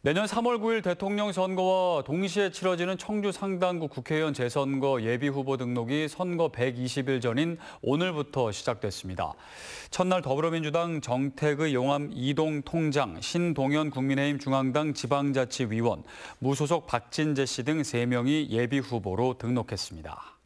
내년 3월 9일 대통령 선거와 동시에 치러지는 청주 상당구 국회의원 재선거 예비후보 등록이 선거 120일 전인 오늘부터 시작됐습니다. 첫날 더불어민주당 정택의 용암 이동 통장, 신동현 국민의힘 중앙당 지방자치위원, 무소속 박진재 씨 등 3명이 예비후보로 등록했습니다.